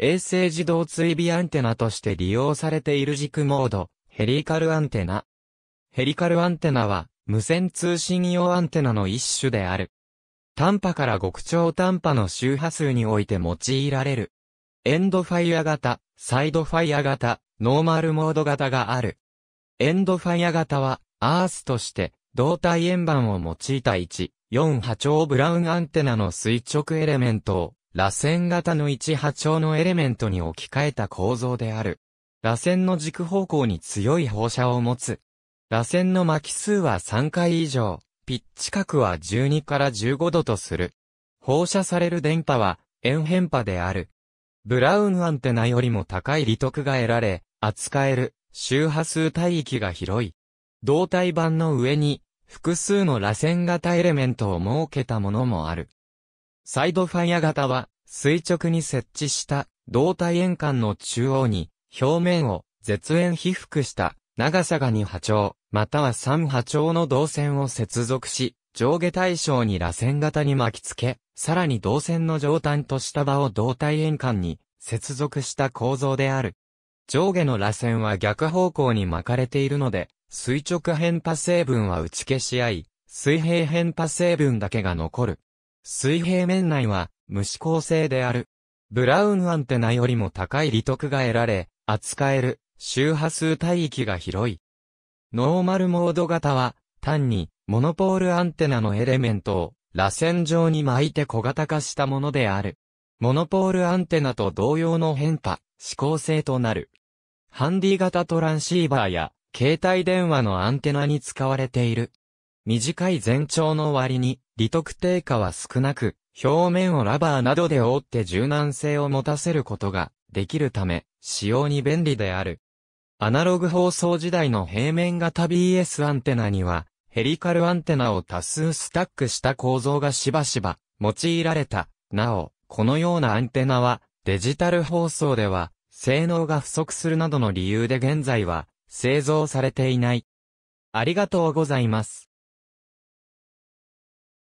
衛星自動追尾アンテナとして利用されている軸モード、ヘリカルアンテナ。ヘリカルアンテナは、無線通信用アンテナの一種である。短波から極超短波の周波数において用いられる。エンドファイア型、サイドファイア型、ノーマルモード型がある。エンドファイア型は、アースとして、胴体円盤を用いた1、4波長ブラウンアンテナの垂直エレメントを、螺旋型の一波長のエレメントに置き換えた構造である。螺旋の軸方向に強い放射を持つ。螺旋の巻き数は3回以上、ピッチ角は12から15度とする。放射される電波は円変波である。ブラウンアンテナよりも高い利得が得られ、扱える周波数帯域が広い。胴体板の上に複数の螺旋型エレメントを設けたものもある。サイドファイア型は、垂直に設置した胴体円管の中央に、表面を絶縁被覆した長さが2波長、または3波長の導線を接続し、上下対象に螺旋型に巻き付け、さらに導線の上端と下場を胴体円管に接続した構造である。上下の螺旋は逆方向に巻かれているので、垂直変化成分は打ち消し合い、水平変化成分だけが残る。水平面内は、無指向性である。ブラウンアンテナよりも高い利得が得られ、扱える周波数帯域が広い。ノーマルモード型は、単にモノポールアンテナのエレメントを螺旋状に巻いて小型化したものである。モノポールアンテナと同様の変化、指向性となる。ハンディ型トランシーバーや携帯電話のアンテナに使われている。短い全長の割に利得低下は少なく、表面をラバーなどで覆って柔軟性を持たせることができるため、使用に便利である。アナログ放送時代の平面型 BS アンテナには、ヘリカルアンテナを多数スタックした構造がしばしば用いられた。なお、このようなアンテナは、デジタル放送では、性能が不足するなどの理由で現在は、製造されていない。ありがとうございます。